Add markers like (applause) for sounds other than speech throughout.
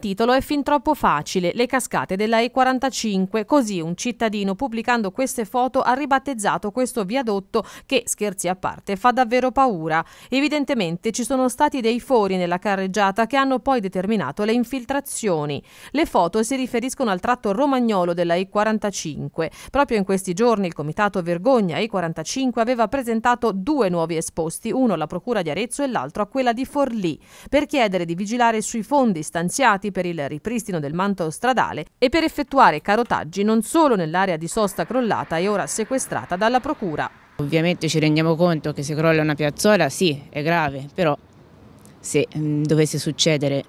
titolo è fin troppo facile, le cascate della E45, così un cittadino pubblicando queste foto ha ribattezzato questo viadotto che, scherzi a parte, fa davvero paura. Evidentemente ci sono stati dei fori nella carreggiata che hanno poi determinato le infiltrazioni. Le foto si riferiscono al tratto romagnolo della E45. Proprio in questi giorni il Comitato Vergogna E45 aveva presentato due nuovi esposti, uno alla Procura di Arezzo e l'altro a quella di Forlì, per chiedere di vigilare sui fondi stanziati progetti per il ripristino del manto stradale e per effettuare carotaggi non solo nell'area di sosta crollata e ora sequestrata dalla Procura. Ovviamente ci rendiamo conto che se crolla una piazzola sì, è grave, però se mm, dovesse succedere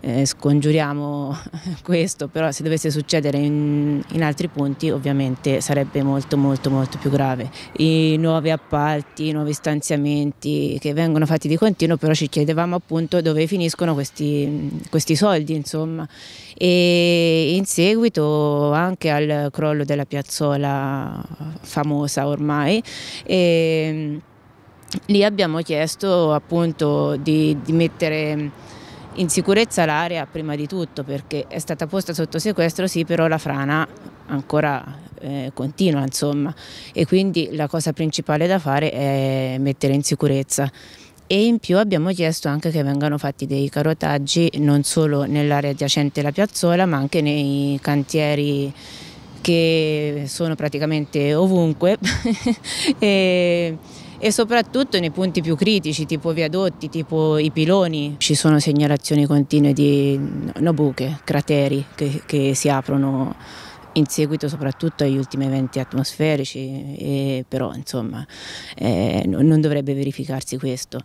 eh, scongiuriamo (laughs) questo, però se dovesse succedere in, in, altri punti ovviamente sarebbe molto molto molto più grave. I nuovi appalti, i nuovi stanziamenti che vengono fatti di continuo, però ci chiedevamo appunto dove finiscono questi, questi soldi insomma. E in seguito anche al crollo della piazzola famosa ormai, e, ehm, lì abbiamo chiesto appunto di, di mettere in sicurezza l'area prima di tutto perché è stata posta sotto sequestro sì però la frana ancora eh, continua insomma e quindi la cosa principale da fare è mettere in sicurezza e in più abbiamo chiesto anche che vengano fatti dei carotaggi non solo nell'area adiacente alla piazzola ma anche nei cantieri che sono praticamente ovunque (laughs) e e soprattutto nei punti più critici, tipo viadotti, tipo i piloni, ci sono segnalazioni continue di no, buche, crateri che, che si aprono in seguito soprattutto agli ultimi eventi atmosferici, però insomma eh, non dovrebbe verificarsi questo.